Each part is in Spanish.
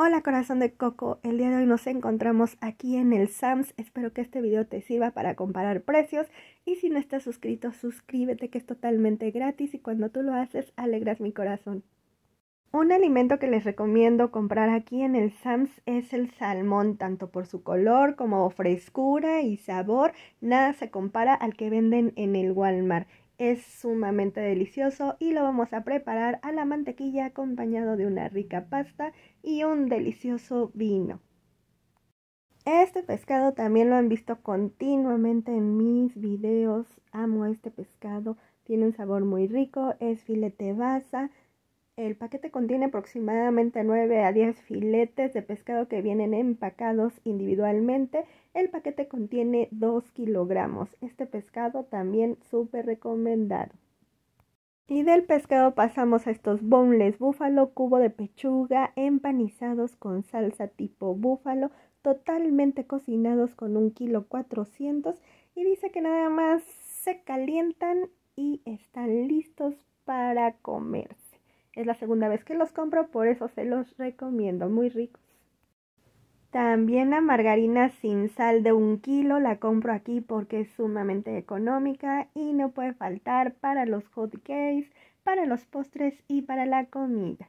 Hola corazón de coco, el día de hoy nos encontramos aquí en el Sams, espero que este video te sirva para comparar precios y si no estás suscrito suscríbete que es totalmente gratis y cuando tú lo haces alegras mi corazón. Un alimento que les recomiendo comprar aquí en el Sams es el salmón, tanto por su color como frescura y sabor, nada se compara al que venden en el Walmart es sumamente delicioso y lo vamos a preparar a la mantequilla acompañado de una rica pasta y un delicioso vino. Este pescado también lo han visto continuamente en mis videos. Amo este pescado, tiene un sabor muy rico, es filete basa, el paquete contiene aproximadamente 9 a 10 filetes de pescado que vienen empacados individualmente. El paquete contiene 2 kilogramos. Este pescado también súper recomendado. Y del pescado pasamos a estos boneless búfalo, cubo de pechuga, empanizados con salsa tipo búfalo, totalmente cocinados con un kilo 400 y dice que nada más se calientan y están listos para comerse. Es la segunda vez que los compro, por eso se los recomiendo, muy ricos. También la margarina sin sal de un kilo la compro aquí porque es sumamente económica y no puede faltar para los hot cakes, para los postres y para la comida.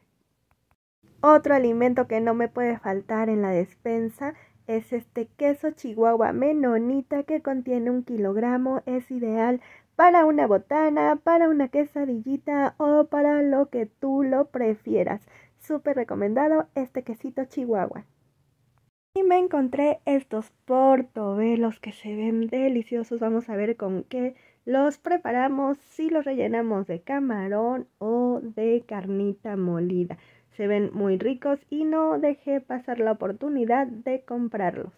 Otro alimento que no me puede faltar en la despensa es este queso chihuahua menonita que contiene un kilogramo, es ideal para una botana, para una quesadillita o para lo que tú lo prefieras. Súper recomendado este quesito chihuahua. Y me encontré estos portobelos que se ven deliciosos. Vamos a ver con qué los preparamos, si los rellenamos de camarón o de carnita molida. Se ven muy ricos y no dejé pasar la oportunidad de comprarlos.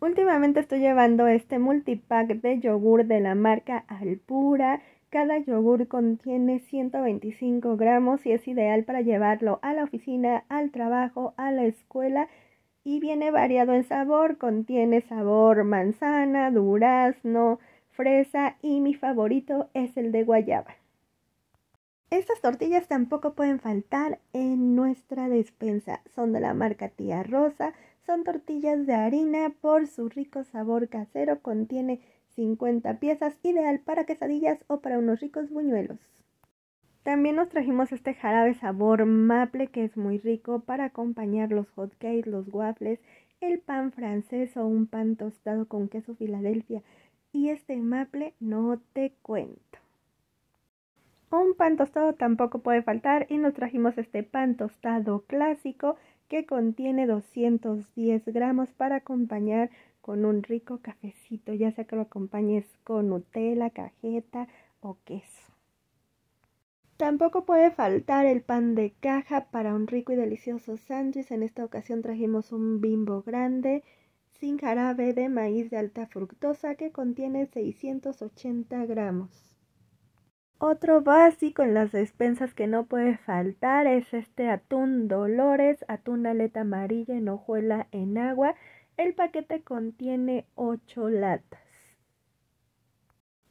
Últimamente estoy llevando este multipack de yogur de la marca Alpura. Cada yogur contiene 125 gramos y es ideal para llevarlo a la oficina, al trabajo, a la escuela y viene variado en sabor. Contiene sabor manzana, durazno, fresa y mi favorito es el de guayaba. Estas tortillas tampoco pueden faltar en nuestra despensa. Son de la marca Tía Rosa. Son tortillas de harina por su rico sabor casero. Contiene 50 piezas, ideal para quesadillas o para unos ricos buñuelos. También nos trajimos este jarabe sabor maple que es muy rico para acompañar los hot cakes, los waffles, el pan francés o un pan tostado con queso Filadelfia. Y este maple no te cuento. Un pan tostado tampoco puede faltar y nos trajimos este pan tostado clásico que contiene 210 gramos para acompañar con un rico cafecito, ya sea que lo acompañes con Nutella, cajeta o queso. Tampoco puede faltar el pan de caja para un rico y delicioso sándwich. En esta ocasión trajimos un bimbo grande sin jarabe de maíz de alta fructosa que contiene 680 gramos. Otro básico en las despensas que no puede faltar es este atún Dolores, atún aleta amarilla en hojuela en agua. El paquete contiene 8 latas.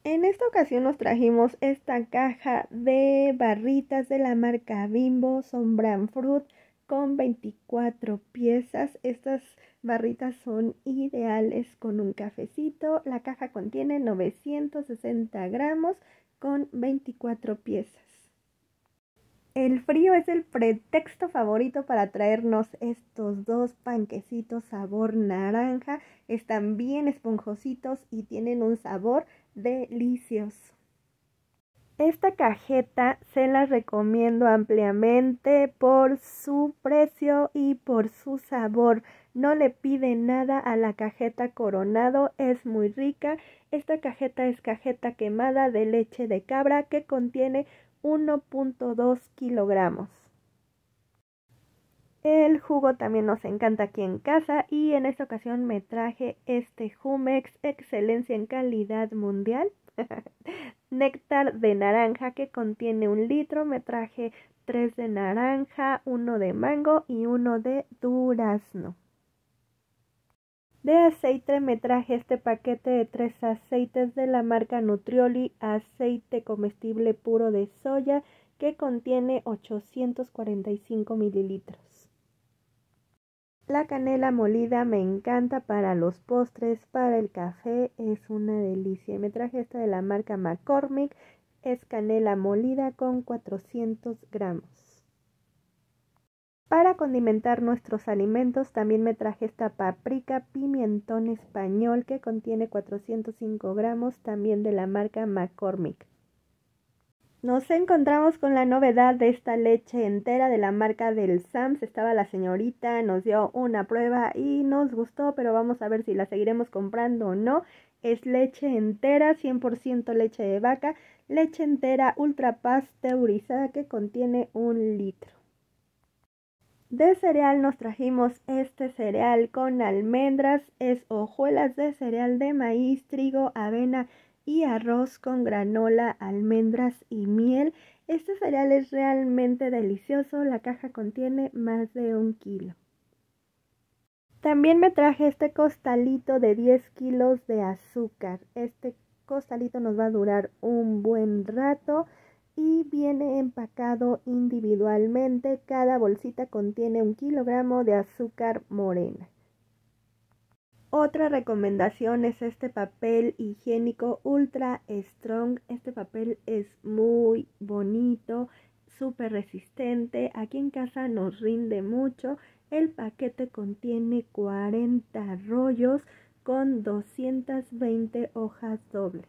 En esta ocasión nos trajimos esta caja de barritas de la marca Bimbo, son Fruit con 24 piezas. Estas barritas son ideales con un cafecito. La caja contiene 960 gramos con 24 piezas. El frío es el pretexto favorito para traernos estos dos panquecitos sabor naranja. Están bien esponjositos y tienen un sabor delicioso. Esta cajeta se la recomiendo ampliamente por su precio y por su sabor no le pide nada a la cajeta coronado, es muy rica. Esta cajeta es cajeta quemada de leche de cabra que contiene 1.2 kilogramos. El jugo también nos encanta aquí en casa y en esta ocasión me traje este Jumex Excelencia en Calidad Mundial. Néctar de naranja que contiene un litro. Me traje tres de naranja, uno de mango y uno de durazno. De aceite me traje este paquete de tres aceites de la marca Nutrioli, aceite comestible puro de soya que contiene 845 mililitros. La canela molida me encanta para los postres, para el café, es una delicia. Me traje esta de la marca McCormick, es canela molida con 400 gramos. Para condimentar nuestros alimentos también me traje esta paprika pimentón español que contiene 405 gramos también de la marca McCormick. Nos encontramos con la novedad de esta leche entera de la marca del Sams. Estaba la señorita, nos dio una prueba y nos gustó, pero vamos a ver si la seguiremos comprando o no. Es leche entera, 100% leche de vaca, leche entera ultra pasteurizada que contiene un litro de cereal nos trajimos este cereal con almendras, es hojuelas de cereal de maíz, trigo, avena y arroz con granola, almendras y miel. Este cereal es realmente delicioso, la caja contiene más de un kilo. También me traje este costalito de 10 kilos de azúcar. Este costalito nos va a durar un buen rato y viene empacado individualmente. Cada bolsita contiene un kilogramo de azúcar morena. Otra recomendación es este papel higiénico ultra strong. Este papel es muy bonito, súper resistente. Aquí en casa nos rinde mucho. El paquete contiene 40 rollos con 220 hojas dobles.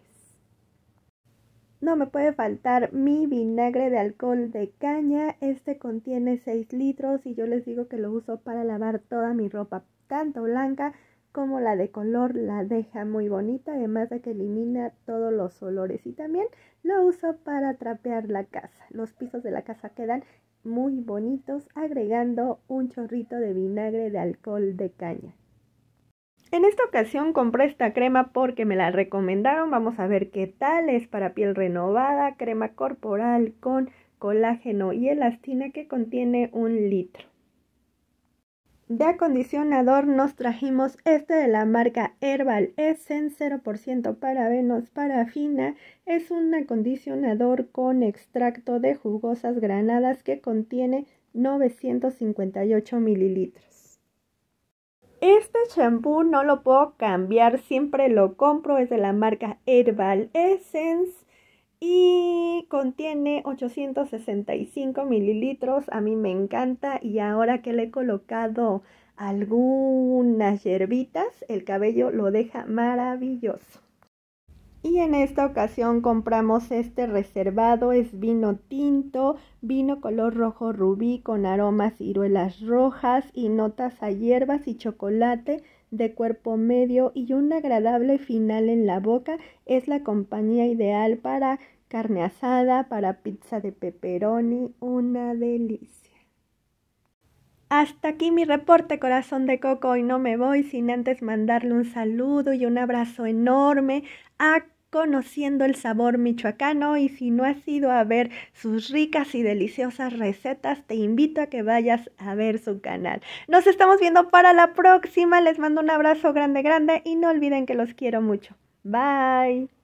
No me puede faltar mi vinagre de alcohol de caña. Este contiene 6 litros y yo les digo que lo uso para lavar toda mi ropa, tanto blanca como la de color. La deja muy bonita, además de que elimina todos los olores. Y también lo uso para trapear la casa. Los pisos de la casa quedan muy bonitos agregando un chorrito de vinagre de alcohol de caña. En esta ocasión compré esta crema porque me la recomendaron. Vamos a ver qué tal es para piel renovada, crema corporal con colágeno y elastina que contiene un litro. De acondicionador nos trajimos este de la marca Herbal Essence 0% parabenos parafina. Es un acondicionador con extracto de jugosas granadas que contiene 958 mililitros. Este shampoo no lo puedo cambiar, siempre lo compro, es de la marca Herbal Essence y contiene 865 mililitros. A mí me encanta y ahora que le he colocado algunas hierbitas, el cabello lo deja maravilloso. Y en esta ocasión compramos este reservado, es vino tinto, vino color rojo rubí con aromas ciruelas rojas y notas a hierbas y chocolate de cuerpo medio y un agradable final en la boca es la compañía ideal para carne asada, para pizza de pepperoni, una delicia. Hasta aquí mi reporte, corazón de coco, y no me voy sin antes mandarle un saludo y un abrazo enorme a conociendo el sabor michoacano y si no has ido a ver sus ricas y deliciosas recetas, te invito a que vayas a ver su canal. Nos estamos viendo para la próxima, les mando un abrazo grande, grande y no olviden que los quiero mucho. Bye.